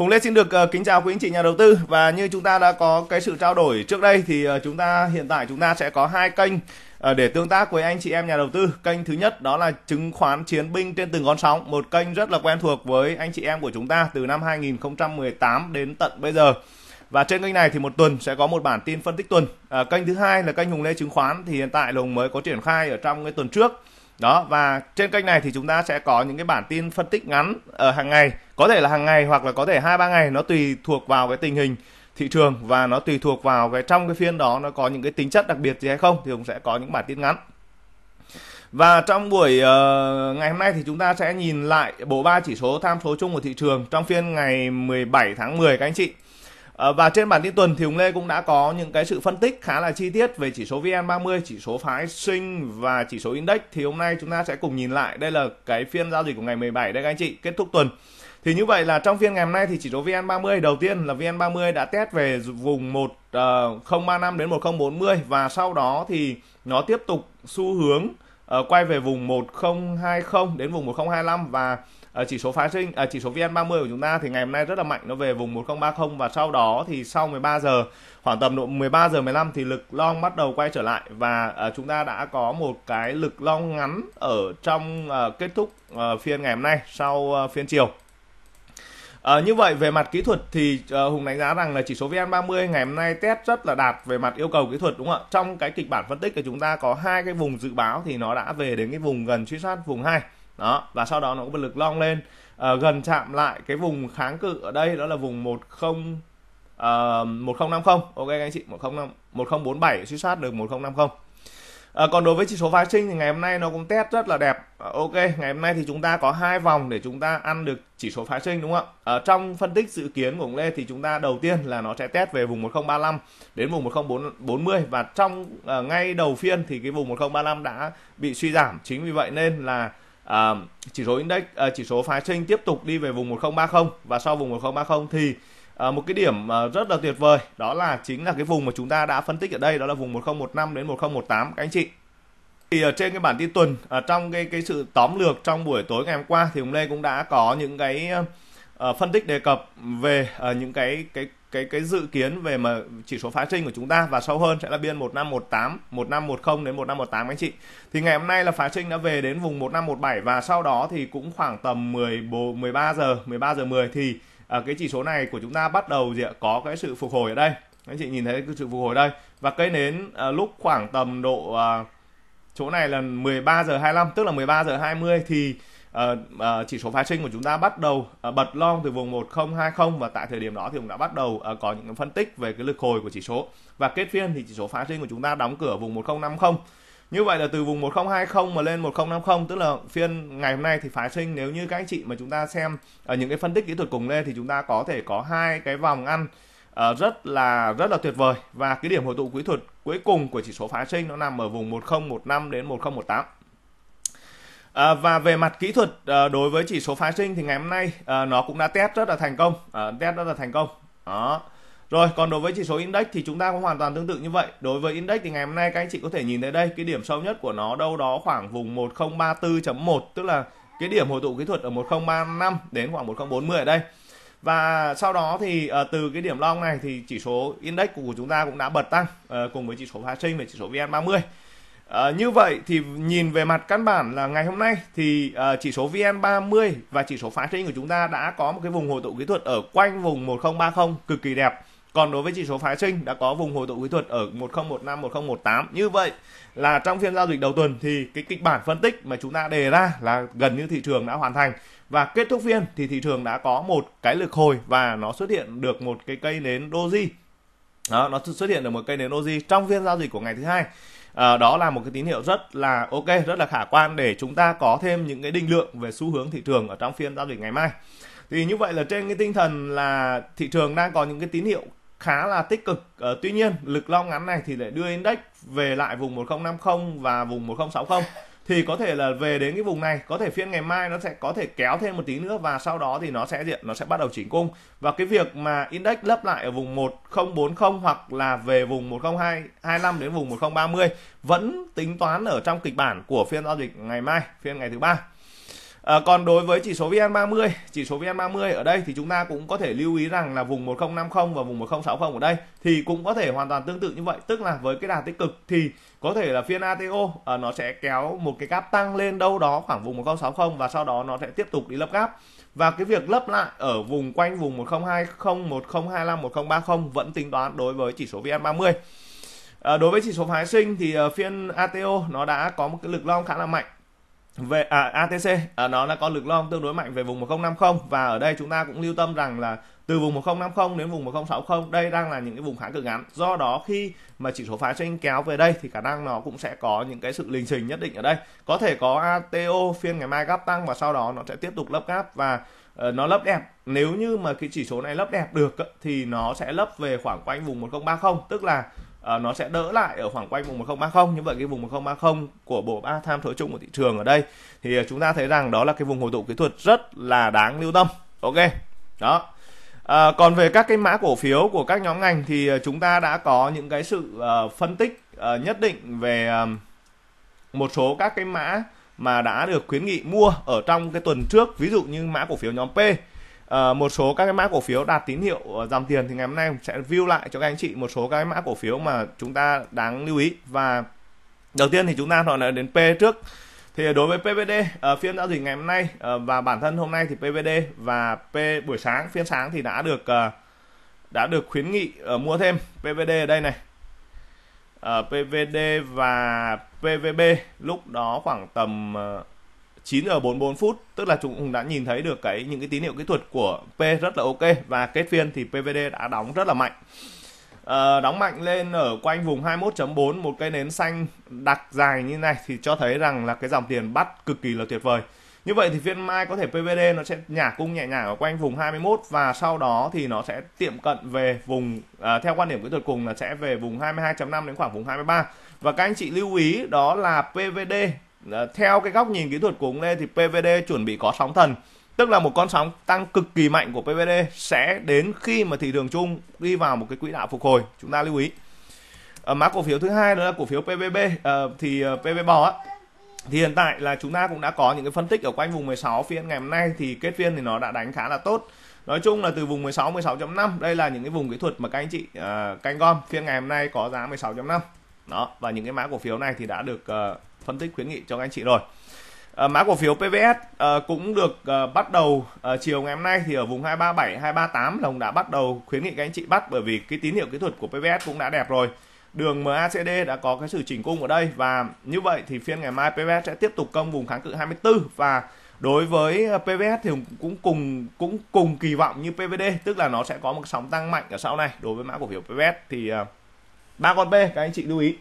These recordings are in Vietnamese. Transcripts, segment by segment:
Hùng Lê xin được ờ, kính chào quý anh chị nhà đầu tư và như chúng ta đã có cái sự trao đổi trước đây thì ờ, chúng ta hiện tại chúng ta sẽ có hai kênh ờ, để tương tác với anh chị em nhà đầu tư. Kênh thứ nhất đó là chứng khoán chiến binh trên từng con sóng, một kênh rất là quen thuộc với anh chị em của chúng ta từ năm 2018 đến tận bây giờ. Và trên kênh này thì một tuần sẽ có một bản tin phân tích tuần. kênh thứ hai là kênh Hùng Lê chứng khoán thì hiện tại là Hùng mới có triển khai ở trong cái tuần trước đó và trên kênh này thì chúng ta sẽ có những cái bản tin phân tích ngắn ở hàng ngày có thể là hàng ngày hoặc là có thể hai ba ngày nó tùy thuộc vào cái tình hình thị trường và nó tùy thuộc vào cái trong cái phiên đó nó có những cái tính chất đặc biệt gì hay không thì cũng sẽ có những bản tin ngắn và trong buổi uh, ngày hôm nay thì chúng ta sẽ nhìn lại bộ ba chỉ số tham số chung của thị trường trong phiên ngày 17 tháng 10 các anh chị Ờ, và trên bản tin tuần thì Hùng Lê cũng đã có những cái sự phân tích khá là chi tiết về chỉ số VN30, chỉ số phái sinh và chỉ số index thì hôm nay chúng ta sẽ cùng nhìn lại. Đây là cái phiên giao dịch của ngày 17 đây các anh chị, kết thúc tuần. Thì như vậy là trong phiên ngày hôm nay thì chỉ số VN30 đầu tiên là VN30 đã test về vùng 1035 ờ, đến 1040 và sau đó thì nó tiếp tục xu hướng uh, quay về vùng 1020 đến vùng 1025 và Ờ, chỉ số phái sinh à, chỉ số VN30 của chúng ta thì ngày hôm nay rất là mạnh nó về vùng 1030 và sau đó thì sau 13 giờ khoảng tầm độ 13 giờ 15 thì lực long bắt đầu quay trở lại và ờ, chúng ta đã có một cái lực long ngắn ở trong ờ, kết thúc phiên ngày hôm nay sau phiên chiều À, như vậy về mặt kỹ thuật thì uh, Hùng đánh giá rằng là chỉ số VN30 ngày hôm nay test rất là đạt về mặt yêu cầu kỹ thuật đúng không ạ? Trong cái kịch bản phân tích của chúng ta có hai cái vùng dự báo thì nó đã về đến cái vùng gần truy sát vùng 2 đó và sau đó nó có bật lực long lên à, gần chạm lại cái vùng kháng cự ở đây đó là vùng một ờ, một không không năm không ok các anh chị một một không không năm bốn bảy suy sát được một không năm không ờ, còn đối với chỉ số phái sinh thì ngày hôm nay nó cũng test rất là đẹp à, ok ngày hôm nay thì chúng ta có hai vòng để chúng ta ăn được chỉ số phái sinh đúng không ạ à, trong phân tích dự kiến của ông Lê thì chúng ta đầu tiên là nó sẽ test về vùng 1035 đến vùng 1040 và trong à, ngay đầu phiên thì cái vùng 1035 đã bị suy giảm chính vì vậy nên là À, chỉ số index à, chỉ số phái sinh tiếp tục đi về vùng 1030 và sau vùng 1030 thì à, một cái điểm à, rất là tuyệt vời đó là chính là cái vùng mà chúng ta đã phân tích ở đây đó là vùng 1015 đến 1018 các anh chị thì ở trên cái bản tin tuần ở à, trong cái cái sự tóm lược trong buổi tối ngày hôm qua thì ông Lê cũng đã có những cái uh, phân tích đề cập về uh, những cái cái cái cái dự kiến về mà chỉ số phá trinh của chúng ta và sâu hơn sẽ là biên 1518, 1510 đến 1518 anh chị. Thì ngày hôm nay là phá trinh đã về đến vùng 1517 và sau đó thì cũng khoảng tầm 14 13 giờ, 13 giờ 10 thì à, cái chỉ số này của chúng ta bắt đầu gì ạ? có cái sự phục hồi ở đây. Anh chị nhìn thấy cái sự phục hồi đây và cây nến à, lúc khoảng tầm độ à, chỗ này là 13 giờ 25 tức là 13 giờ 20 thì uh, chỉ số phái sinh của chúng ta bắt đầu uh, bật long từ vùng 1020 và tại thời điểm đó thì cũng đã bắt đầu uh, có những phân tích về cái lực hồi của chỉ số và kết phiên thì chỉ số phái sinh của chúng ta đóng cửa vùng 1050 như vậy là từ vùng 1020 mà lên 1050 tức là phiên ngày hôm nay thì phái sinh nếu như các anh chị mà chúng ta xem ở những cái phân tích kỹ thuật cùng lên thì chúng ta có thể có hai cái vòng ăn uh, rất là rất là tuyệt vời và cái điểm hội tụ kỹ thuật cuối cùng của chỉ số phái sinh nó nằm ở vùng 1015 đến 1018 À, và về mặt kỹ thuật à, đối với chỉ số phái sinh thì ngày hôm nay à, nó cũng đã test rất là thành công, à, test rất là thành công. Đó. Rồi, còn đối với chỉ số index thì chúng ta cũng hoàn toàn tương tự như vậy. Đối với index thì ngày hôm nay các anh chị có thể nhìn thấy đây, cái điểm sâu nhất của nó đâu đó khoảng vùng 1034.1 tức là cái điểm hồi tụ kỹ thuật ở 1035 đến khoảng 1040 ở đây. Và sau đó thì à, từ cái điểm long này thì chỉ số index của chúng ta cũng đã bật tăng à, cùng với chỉ số phái sinh và chỉ số VN30. À, như vậy thì nhìn về mặt căn bản là ngày hôm nay thì à, chỉ số VN30 và chỉ số phá trinh của chúng ta đã có một cái vùng hồi tụ kỹ thuật ở quanh vùng 1030 cực kỳ đẹp. Còn đối với chỉ số phái sinh đã có vùng hồi tụ kỹ thuật ở 1015 1018. Như vậy là trong phiên giao dịch đầu tuần thì cái kịch bản phân tích mà chúng ta đề ra là gần như thị trường đã hoàn thành và kết thúc phiên thì thị trường đã có một cái lực hồi và nó xuất hiện được một cái cây nến doji. Đó, nó xuất hiện được một cây nến doji trong phiên giao dịch của ngày thứ hai à, đó là một cái tín hiệu rất là ok rất là khả quan để chúng ta có thêm những cái định lượng về xu hướng thị trường ở trong phiên giao dịch ngày mai thì như vậy là trên cái tinh thần là thị trường đang có những cái tín hiệu khá là tích cực ờ, tuy nhiên lực long ngắn này thì lại đưa index về lại vùng 1050 và vùng 1060 thì có thể là về đến cái vùng này có thể phiên ngày mai nó sẽ có thể kéo thêm một tí nữa và sau đó thì nó sẽ diện nó sẽ bắt đầu chỉnh cung và cái việc mà index lấp lại ở vùng 1040 hoặc là về vùng 1025 đến vùng 1030 vẫn tính toán ở trong kịch bản của phiên giao dịch ngày mai phiên ngày thứ ba À, còn đối với chỉ số VN30, chỉ số VN30 ở đây thì chúng ta cũng có thể lưu ý rằng là vùng 1050 và vùng 1060 ở đây thì cũng có thể hoàn toàn tương tự như vậy, tức là với cái đà tích cực thì có thể là phiên ATO à, ờ, nó sẽ kéo một cái gap tăng lên đâu đó khoảng vùng 1060 và sau đó nó sẽ tiếp tục đi lấp gap. Và cái việc lấp lại ở vùng quanh vùng 1020, 1025, 1030 vẫn tính toán đối với chỉ số VN30. À, đối với chỉ số phái sinh thì uh, phiên ATO nó đã có một cái lực long khá là mạnh về à, ATC à, nó đã có lực long tương đối mạnh về vùng 1050 và ở đây chúng ta cũng lưu tâm rằng là từ vùng 1050 đến vùng 1060 đây đang là những cái vùng kháng cự ngắn do đó khi mà chỉ số phá tranh kéo về đây thì khả năng nó cũng sẽ có những cái sự lình trình nhất định ở đây có thể có ATO phiên ngày mai gấp tăng và sau đó nó sẽ tiếp tục lấp gáp và uh, nó lấp đẹp nếu như mà cái chỉ số này lấp đẹp được thì nó sẽ lấp về khoảng quanh vùng 1030 tức là Ờ, nó sẽ đỡ lại ở khoảng quanh vùng 1030 như vậy cái vùng 1030 của bộ ba tham số chung của thị trường ở đây thì ờ, chúng ta thấy rằng đó là cái vùng hồi tụ kỹ thuật rất là đáng lưu tâm ok đó à, còn về các cái mã cổ phiếu của các nhóm ngành thì chúng ta đã có những cái sự uh, phân tích uh, nhất định về uh, một số các cái mã mà đã được khuyến nghị mua ở trong cái tuần trước ví dụ như mã cổ phiếu nhóm P Ờ, một số các cái mã cổ phiếu đạt tín hiệu ờ, giảm tiền thì ngày hôm nay sẽ view lại cho các anh chị một số các cái mã cổ phiếu mà chúng ta đáng lưu ý và đầu tiên thì chúng ta nói đến P trước thì đối với PVD uh, ờ, phiên giao dịch ngày hôm nay uh, và bản thân hôm nay thì PVD và P buổi sáng phiên sáng thì đã được uh, đã được khuyến nghị uh, mua thêm PVD ở đây này uh, PVD và PVB lúc đó khoảng tầm uh, 9 giờ 44 phút tức là chúng cũng đã nhìn thấy được cái những cái tín hiệu kỹ thuật của P rất là ok và kết phiên thì PVD đã đóng rất là mạnh à, đóng mạnh lên ở quanh vùng 21.4 một cây nến xanh đặc dài như này thì cho thấy rằng là cái dòng tiền bắt cực kỳ là tuyệt vời như vậy thì phiên mai có thể PVD nó sẽ nhả cung nhẹ nhàng ở quanh vùng 21 và sau đó thì nó sẽ tiệm cận về vùng à, theo quan điểm kỹ thuật cùng là sẽ về vùng 22.5 đến khoảng vùng 23 và các anh chị lưu ý đó là PVD theo cái góc nhìn kỹ thuật của ông Lê thì PVD chuẩn bị có sóng thần tức là một con sóng tăng cực kỳ mạnh của PVD sẽ đến khi mà thị trường chung đi vào một cái quỹ đạo phục hồi chúng ta lưu ý ở ờ, mã cổ phiếu thứ hai đó là cổ phiếu PVB ờ, thì ờ, PV bò á thì hiện tại là chúng ta cũng đã có những cái phân tích ở quanh vùng 16 phiên ngày hôm nay thì kết phiên thì nó đã đánh khá là tốt nói chung là từ vùng 16 16.5 đây là những cái vùng kỹ thuật mà các anh chị canh gom phiên ngày hôm nay có giá 16.5 đó và những cái mã cổ phiếu này thì đã được phân tích khuyến nghị cho các anh chị rồi ờ, mã cổ phiếu PVS ờ, cũng được ờ, bắt đầu chiều ngày hôm nay thì ở vùng 237 238 là ông đã bắt đầu khuyến nghị các anh chị bắt bởi vì cái tín hiệu kỹ thuật của PVS cũng đã đẹp rồi. Đường MACD đã có cái sự chỉnh cung ở đây và như vậy thì phiên ngày mai PVS sẽ tiếp tục công vùng kháng cự 24 và đối với PVS thì cũng cùng cũng cùng kỳ vọng như PVD tức là nó sẽ có một sóng tăng mạnh ở sau này đối với mã cổ phiếu PVS thì ba con B các anh chị lưu ý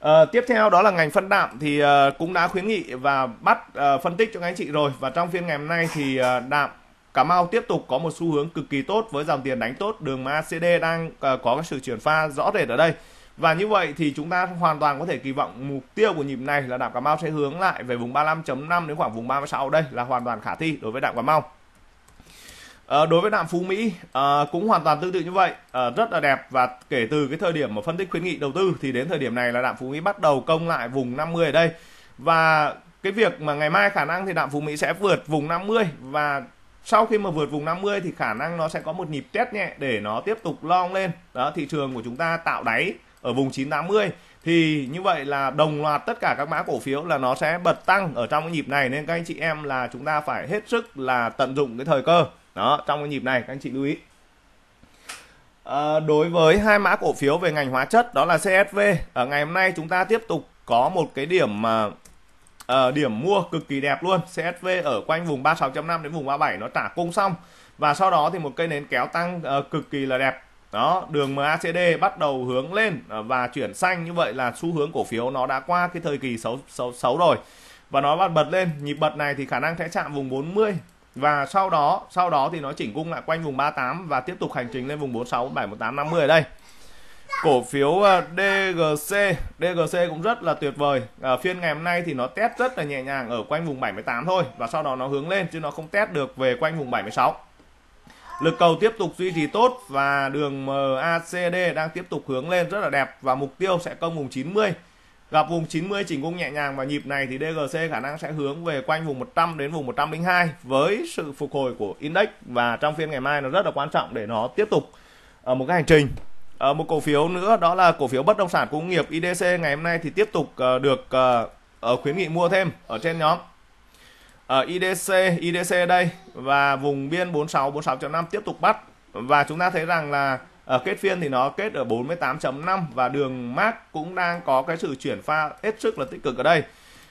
À, tiếp theo đó là ngành phân đạm thì à, cũng đã khuyến nghị và bắt à, phân tích cho các anh chị rồi và trong phiên ngày hôm nay thì à, đạm Cà Mau tiếp tục có một xu hướng cực kỳ tốt với dòng tiền đánh tốt đường mà ACD đang à, có sự chuyển pha rõ rệt ở đây và như vậy thì chúng ta hoàn toàn có thể kỳ vọng mục tiêu của nhịp này là đạm Cà Mau sẽ hướng lại về vùng 35.5 đến khoảng vùng 36 đây là hoàn toàn khả thi đối với đạm Cà Mau. À, đối với đạm phú Mỹ à, cũng hoàn toàn tương tự như vậy à, rất là đẹp và kể từ cái thời điểm mà phân tích khuyến nghị đầu tư thì đến thời điểm này là đạm phú Mỹ bắt đầu công lại vùng 50 ở đây và cái việc mà ngày mai khả năng thì đạm phú Mỹ sẽ vượt vùng 50 và sau khi mà vượt vùng 50 thì khả năng nó sẽ có một nhịp test nhẹ để nó tiếp tục long lên đó thị trường của chúng ta tạo đáy ở vùng 980 thì như vậy là đồng loạt tất cả các mã cổ phiếu là nó sẽ bật tăng ở trong cái nhịp này nên các anh chị em là chúng ta phải hết sức là tận dụng cái thời cơ đó trong cái nhịp này các anh chị lưu ý à, đối với hai mã cổ phiếu về ngành hóa chất đó là CSV ở ngày hôm nay chúng ta tiếp tục có một cái điểm mà uh, điểm mua cực kỳ đẹp luôn CSV ở quanh vùng 36.5 đến vùng 37 nó trả cung xong và sau đó thì một cây nến kéo tăng uh, cực kỳ là đẹp đó đường MACD bắt đầu hướng lên à, và chuyển xanh như vậy là xu hướng cổ phiếu nó đã qua cái thời kỳ xấu xấu xấu rồi và nó bật bật lên nhịp bật này thì khả năng sẽ chạm vùng 40 và sau đó sau đó thì nó chỉnh cung lại quanh vùng 38 và tiếp tục hành trình lên vùng 46 718 50 ở đây cổ phiếu ờ, DGC DGC cũng rất là tuyệt vời à, phiên ngày hôm nay thì nó test rất là nhẹ nhàng ở quanh vùng 78 thôi và sau đó nó hướng lên chứ nó không test được về quanh vùng 76 lực cầu tiếp tục duy trì tốt và đường MACD đang tiếp tục hướng lên rất là đẹp và mục tiêu sẽ công vùng 90 Gặp vùng 90 chỉnh cung nhẹ nhàng và nhịp này thì DGC khả năng sẽ hướng về quanh vùng 100 đến vùng 102 với sự phục hồi của index và trong phiên ngày mai nó rất là quan trọng để nó tiếp tục ở ờ, một cái hành trình. Ở ờ, một cổ phiếu nữa đó là cổ phiếu bất động sản công nghiệp IDC ngày hôm nay thì tiếp tục ờ, được khuyến nghị mua thêm ở trên nhóm ở IDC, IDC đây và vùng biên 46, 46.5 tiếp tục bắt và chúng ta thấy rằng là à, kết phiên thì nó kết ở 48.5 và đường mát cũng đang có cái sự chuyển pha hết sức là tích cực ở đây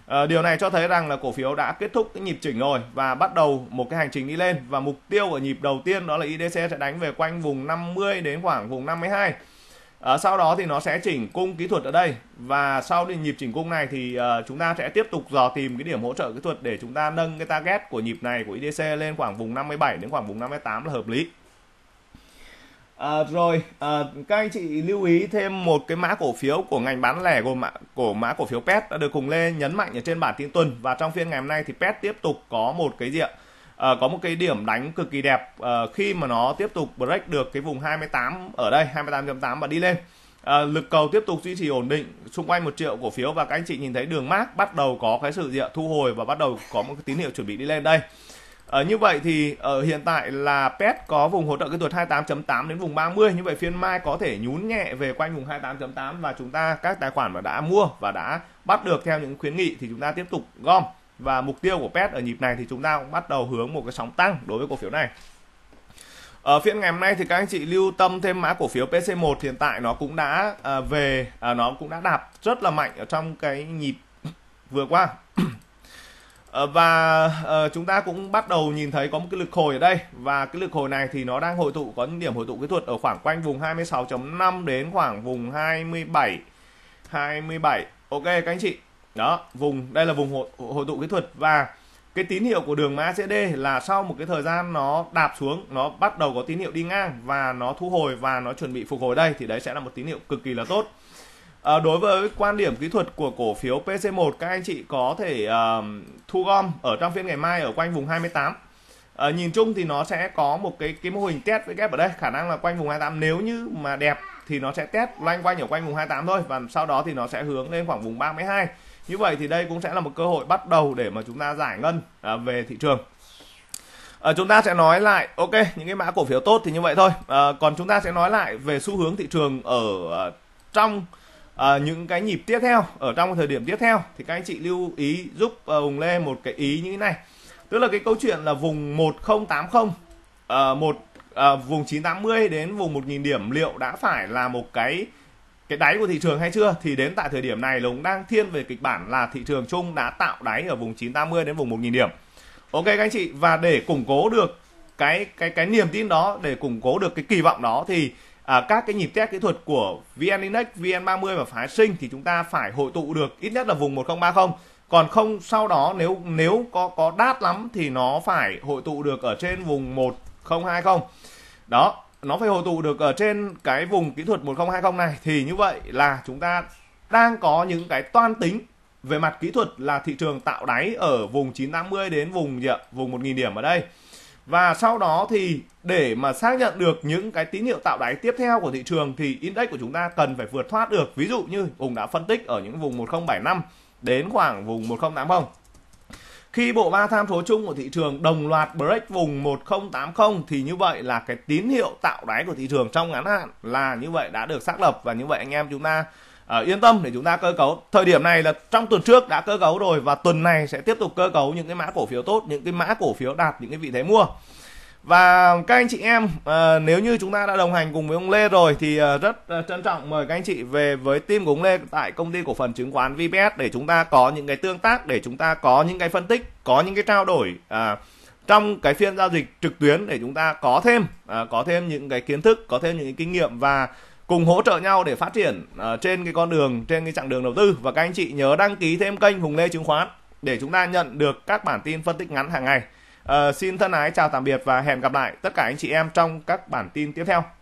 à, điều này cho thấy rằng là cổ phiếu đã kết thúc cái nhịp chỉnh rồi và bắt đầu một cái hành trình đi lên và mục tiêu ở nhịp đầu tiên đó là IDC sẽ đánh về quanh vùng 50 đến khoảng vùng 52 À, ờ, sau đó thì nó sẽ chỉnh cung kỹ thuật ở đây và sau thì nhịp chỉnh cung này thì uh, chúng ta sẽ tiếp tục dò tìm cái điểm hỗ trợ kỹ thuật để chúng ta nâng cái target của nhịp này của IDC lên khoảng vùng 57 đến khoảng vùng 58 là hợp lý. À, rồi à, các anh chị lưu ý thêm một cái mã cổ phiếu của ngành bán lẻ gồm mã cổ mã cổ phiếu PET đã được cùng lên nhấn mạnh ở trên bản tin tuần và trong phiên ngày hôm nay thì PET tiếp tục có một cái diện à, có một cái điểm đánh cực kỳ đẹp à, khi mà nó tiếp tục break được cái vùng 28 ở đây 28.8 và đi lên à, lực cầu tiếp tục duy trì ổn định xung quanh một triệu cổ phiếu và các anh chị nhìn thấy đường mát bắt đầu có cái sự diện thu hồi và bắt đầu có một cái tín hiệu chuẩn bị đi lên đây ở ờ, như vậy thì ở ờ, hiện tại là PET có vùng hỗ trợ kỹ thuật 28.8 đến vùng 30 như vậy phiên mai có thể nhún nhẹ về quanh vùng 28.8 và chúng ta các tài khoản mà đã mua và đã bắt được theo những khuyến nghị thì chúng ta tiếp tục gom và mục tiêu của PET ở nhịp này thì chúng ta cũng bắt đầu hướng một cái sóng tăng đối với cổ phiếu này. Ở ờ, phiên ngày hôm nay thì các anh chị lưu tâm thêm mã cổ phiếu PC1 hiện tại nó cũng đã à, về à, nó cũng đã đạp rất là mạnh ở trong cái nhịp vừa qua Ờ, và uh, chúng ta cũng bắt đầu nhìn thấy có một cái lực hồi ở đây và cái lực hồi này thì nó đang hội tụ có những điểm hội tụ kỹ thuật ở khoảng quanh vùng 26.5 đến khoảng vùng 27 27 ok các anh chị đó vùng đây là vùng hội, hội tụ kỹ thuật và cái tín hiệu của đường macd là sau một cái thời gian nó đạp xuống nó bắt đầu có tín hiệu đi ngang và nó thu hồi và nó chuẩn bị phục hồi đây thì đấy sẽ là một tín hiệu cực kỳ là tốt À, đối với quan điểm kỹ thuật của cổ phiếu PC1 các anh chị có thể uh, thu gom ở trong phiên ngày mai ở quanh vùng 28. À, ờ, nhìn chung thì nó sẽ có một cái cái mô hình test với ghép ở đây khả năng là quanh vùng 28 nếu như mà đẹp thì nó sẽ test loanh quanh ở quanh vùng 28 thôi và sau đó thì nó sẽ hướng lên khoảng vùng 32 như vậy thì đây cũng sẽ là một cơ hội bắt đầu để mà chúng ta giải ngân à, về thị trường à, chúng ta sẽ nói lại ok những cái mã cổ phiếu tốt thì như vậy thôi à, còn chúng ta sẽ nói lại về xu hướng thị trường ở uh, trong à, những cái nhịp tiếp theo ở trong thời điểm tiếp theo thì các anh chị lưu ý giúp uh, Hùng Lê một cái ý như thế này tức là cái câu chuyện là vùng 1080 uh, một uh, vùng 980 đến vùng 1000 điểm liệu đã phải là một cái cái đáy của thị trường hay chưa thì đến tại thời điểm này lùng đang thiên về kịch bản là thị trường chung đã tạo đáy ở vùng 980 đến vùng 1000 điểm ok các anh chị và để củng cố được cái cái cái niềm tin đó để củng cố được cái kỳ vọng đó thì à, các cái nhịp test kỹ thuật của VN Index, VN30 và phái sinh thì chúng ta phải hội tụ được ít nhất là vùng 1030 còn không sau đó nếu nếu có có đát lắm thì nó phải hội tụ được ở trên vùng 1020 đó nó phải hội tụ được ở trên cái vùng kỹ thuật 1020 này thì như vậy là chúng ta đang có những cái toan tính về mặt kỹ thuật là thị trường tạo đáy ở vùng 980 đến vùng gì ạ? vùng 1000 điểm ở đây và sau đó thì để mà xác nhận được những cái tín hiệu tạo đáy tiếp theo của thị trường thì index của chúng ta cần phải vượt thoát được ví dụ như Hùng đã phân tích ở những vùng 1075 đến khoảng vùng 1080 khi bộ ba tham số chung của thị trường đồng loạt break vùng 1080 thì như vậy là cái tín hiệu tạo đáy của thị trường trong ngắn hạn là như vậy đã được xác lập và như vậy anh em chúng ta à, yên tâm để chúng ta cơ cấu thời điểm này là trong tuần trước đã cơ cấu rồi và tuần này sẽ tiếp tục cơ cấu những cái mã cổ phiếu tốt những cái mã cổ phiếu đạt những cái vị thế mua và các anh chị em à, nếu như chúng ta đã đồng hành cùng với ông Lê rồi thì à, rất à, trân trọng mời các anh chị về với team của ông Lê tại công ty cổ phần chứng khoán VPS để chúng ta có những cái tương tác để chúng ta có những cái phân tích có những cái trao đổi à, trong cái phiên giao dịch trực tuyến để chúng ta có thêm à, có thêm những cái kiến thức có thêm những cái kinh nghiệm và cùng hỗ trợ nhau để phát triển uh, trên cái con đường trên cái chặng đường đầu tư và các anh chị nhớ đăng ký thêm kênh Hùng Lê chứng khoán để chúng ta nhận được các bản tin phân tích ngắn hàng ngày. Uh, xin thân ái chào tạm biệt và hẹn gặp lại tất cả anh chị em trong các bản tin tiếp theo.